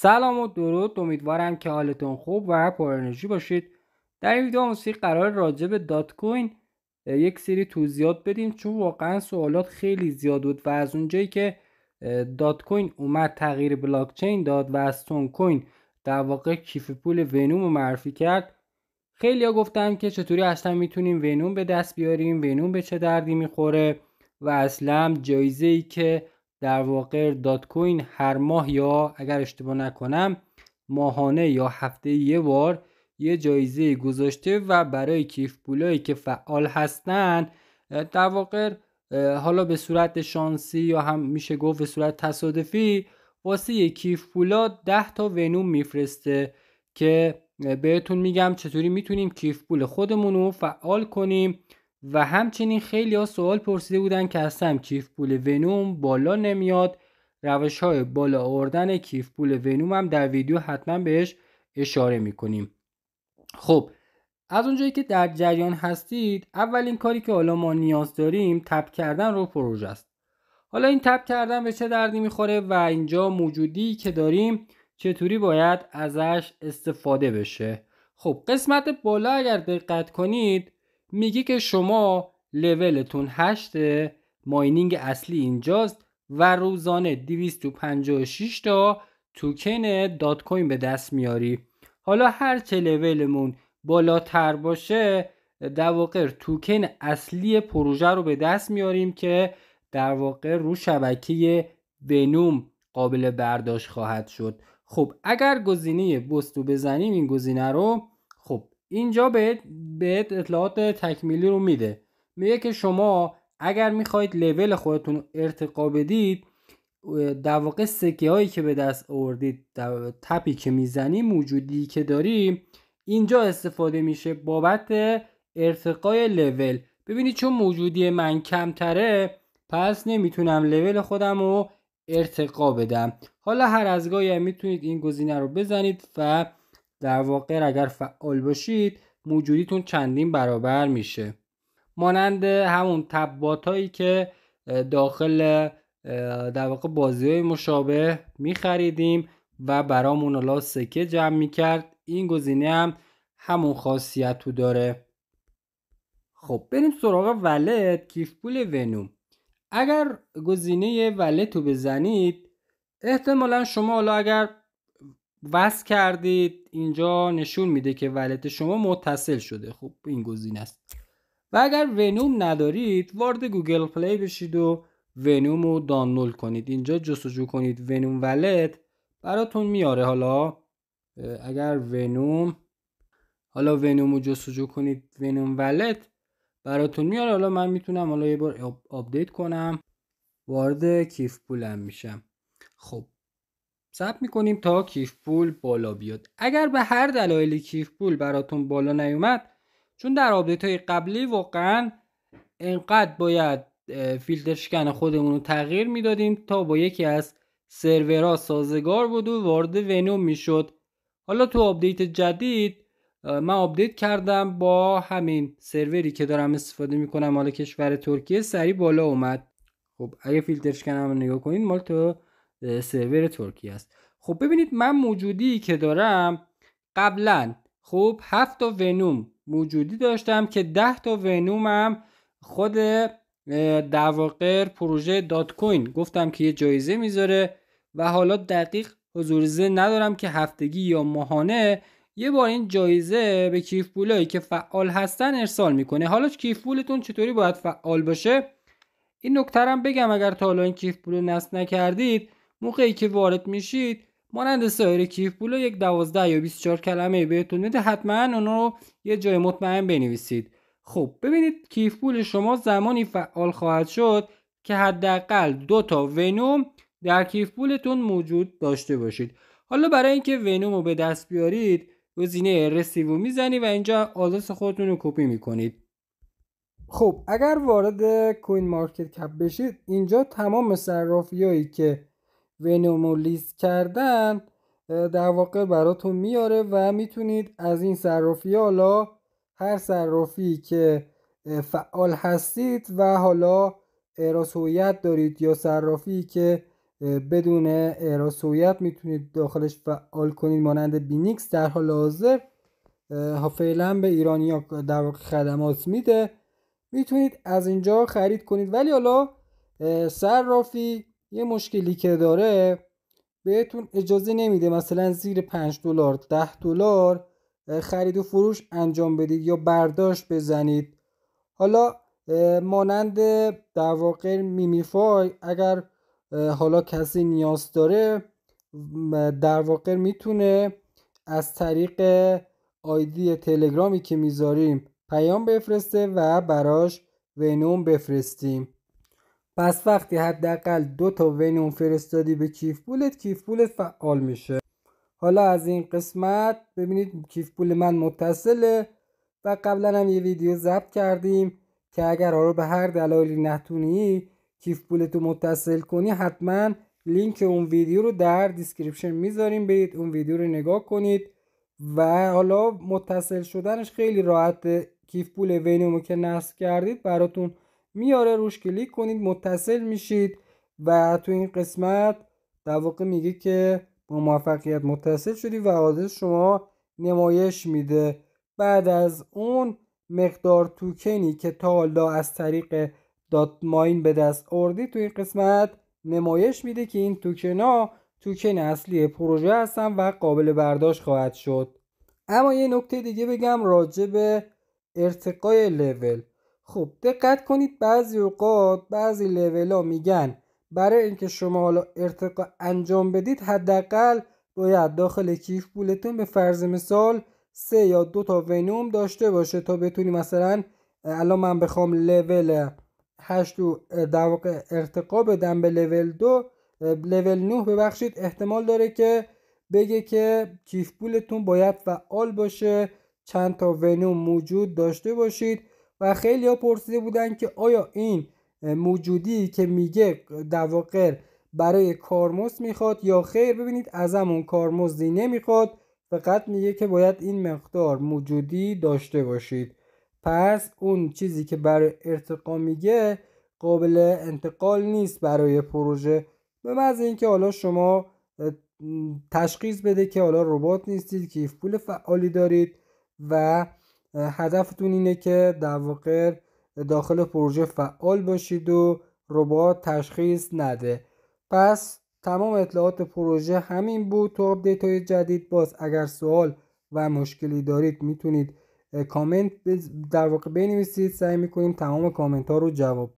سلام و درود امیدوارم که حالتون خوب و پر انرژی باشید در این ویدیو موسیقی قرار راجع به دات کوین یک سری توضیحات بدیم چون واقعا سوالات خیلی زیاد بود و از اونجایی که دات کوین اومد تغییر بلاک چین داد و از کوین در واقع کیف پول ونوم رو معرفی کرد خیلی ها گفتم که چطوری اصلا میتونیم ونوم به دست بیاریم ونوم به چه دردی میخوره و اصلا جایزه ای که در واقع دات کوین هر ماه یا اگر اشتباه نکنم ماهانه یا هفته یه بار یه جایزه گذاشته و برای کیف پولایی که فعال هستن در واقع حالا به صورت شانسی یا هم میشه گفت به صورت تصادفی واسه یه کیف پولا ده تا ونوم میفرسته که بهتون میگم چطوری میتونیم کیف پول خودمون رو فعال کنیم و همچنین خیلی ها سوال پرسیده بودن که اصلا کیف پول ونوم بالا نمیاد روش های بالا آوردن کیف پول ونوم هم در ویدیو حتما بهش اشاره میکنیم خب از اونجایی که در جریان هستید اولین کاری که حالا ما نیاز داریم تب کردن رو پروژه است حالا این تب کردن به چه دردی میخوره و اینجا موجودی که داریم چطوری باید ازش استفاده بشه خب قسمت بالا اگر دقت کنید میگه که شما لولتون 8 ماینینگ اصلی اینجاست و روزانه 256 تا توکن دات کوین به دست میاری حالا هر چه لولمون بالاتر باشه در واقع توکن اصلی پروژه رو به دست میاریم که در واقع رو شبکه بنوم قابل برداشت خواهد شد خب اگر گزینه بستو بزنیم این گزینه رو اینجا به به اطلاعات تکمیلی رو میده میگه که شما اگر میخواید لول خودتون رو ارتقا بدید در واقع سکه هایی که به دست آوردید تپی که میزنی موجودی که داری اینجا استفاده میشه بابت ارتقای لول ببینید چون موجودی من کمتره پس نمیتونم لول خودم رو ارتقا بدم حالا هر از گاهی میتونید این گزینه رو بزنید و در واقع اگر فعال باشید موجودیتون چندین برابر میشه مانند همون تبات هایی که داخل در واقع بازی های مشابه میخریدیم و برامون حالا سکه جمع میکرد این گزینه هم همون خاصیت داره خب بریم سراغ ولت کیف پول ونوم اگر گزینه ولت رو بزنید احتمالا شما حالا اگر وصل کردید اینجا نشون میده که ولت شما متصل شده خب این گزینه است و اگر ونوم ندارید وارد گوگل پلی بشید و ونوم رو دانلود کنید اینجا جستجو کنید ونوم ولت براتون میاره حالا اگر ونوم حالا ونوم رو جستجو کنید ونوم ولت براتون میاره حالا من میتونم حالا یه بار آپدیت کنم وارد کیف پولم میشم خب می میکنیم تا کیف پول بالا بیاد اگر به هر دلایلی کیف پول براتون بالا نیومد چون در آپدیت های قبلی واقعا انقدر باید فیلتر شکن خودمون رو تغییر میدادیم تا با یکی از سرورها سازگار بود و وارد ونوم میشد حالا تو آپدیت جدید من آپدیت کردم با همین سروری که دارم استفاده میکنم حالا کشور ترکیه سری بالا اومد خب اگه فیلتر شکنم رو نگاه کنید مال تو سرور ترکیه است خب ببینید من موجودی که دارم قبلا خب 7 تا ونوم موجودی داشتم که 10 تا ونومم خود در واقع پروژه دات کوین گفتم که یه جایزه میذاره و حالا دقیق حضور زن ندارم که هفتگی یا ماهانه یه بار این جایزه به کیف پولایی که فعال هستن ارسال میکنه حالا کیف پولتون چطوری باید فعال باشه این نکترم بگم اگر تا حالا این کیف پول نصب نکردید موقعی که وارد میشید مانند سایر کیف پول یک دوازده یا 24 کلمه بهتون میده حتما اون رو یه جای مطمئن بنویسید خب ببینید کیف پول شما زمانی فعال خواهد شد که حداقل دو تا ونوم در کیف پولتون موجود داشته باشید حالا برای اینکه ونوم رو به دست بیارید گزینه رسیو میزنید و اینجا آدرس خودتون رو کپی میکنید خب اگر وارد کوین مارکت کپ بشید اینجا تمام صرافیایی که ونومولیز کردن در واقع براتون میاره و میتونید از این صرافی حالا هر صرافی که فعال هستید و حالا اعراض هویت دارید یا صرافی که بدون اعراض هویت میتونید داخلش فعال کنید مانند بینیکس در حال حاضر فعلا به ایرانیا در واقع خدمات میده میتونید از اینجا خرید کنید ولی حالا صرافی یه مشکلی که داره بهتون اجازه نمیده مثلا زیر 5 دلار 10 دلار خرید و فروش انجام بدید یا برداشت بزنید حالا مانند در واقع میمیفای اگر حالا کسی نیاز داره در واقع میتونه از طریق آیدی تلگرامی که میذاریم پیام بفرسته و براش ونوم بفرستیم پس وقتی حداقل دو تا ونیوم فرستادی به کیف پولت کیف پولت فعال میشه حالا از این قسمت ببینید کیف پول من متصله و قبلا هم یه ویدیو ضبط کردیم که اگر رو آره به هر دلایلی نتونی کیف رو متصل کنی حتما لینک اون ویدیو رو در دیسکریپشن میذاریم برید اون ویدیو رو نگاه کنید و حالا متصل شدنش خیلی راحت کیف پول ونیومو که نصب کردید براتون میاره روش کلیک کنید متصل میشید و تو این قسمت در واقع میگه که با موفقیت متصل شدی و آدرس شما نمایش میده بعد از اون مقدار توکنی که تا حالا از طریق دات ماین به دست آوردی تو این قسمت نمایش میده که این توکن ها توکن اصلی پروژه هستن و قابل برداشت خواهد شد اما یه نکته دیگه بگم راجع به ارتقای لول خب دقت کنید بعضی اوقات بعضی ها میگن برای اینکه شما حالا ارتقا انجام بدید حداقل باید داخل کیف پولتون به فرض مثال سه یا دو تا ونوم داشته باشه تا بتونی مثلا الان من بخوام لول 8 و در ارتقا بدم به لول 2 لول 9 ببخشید احتمال داره که بگه که کیف پولتون باید فعال باشه چند تا ونوم موجود داشته باشید و خیلی ها پرسیده بودن که آیا این موجودی که میگه دواقر برای کارمز میخواد یا خیر ببینید از همون کارمزدی نمیخواد فقط میگه که باید این مقدار موجودی داشته باشید پس اون چیزی که برای ارتقا میگه قابل انتقال نیست برای پروژه به این اینکه حالا شما تشخیص بده که حالا ربات نیستید کیف پول فعالی دارید و هدفتون اینه که در واقع داخل پروژه فعال باشید و ربات تشخیص نده پس تمام اطلاعات پروژه همین بود تو آپدیت های جدید باز اگر سوال و مشکلی دارید میتونید کامنت در واقع بنویسید سعی میکنیم تمام کامنت ها رو جواب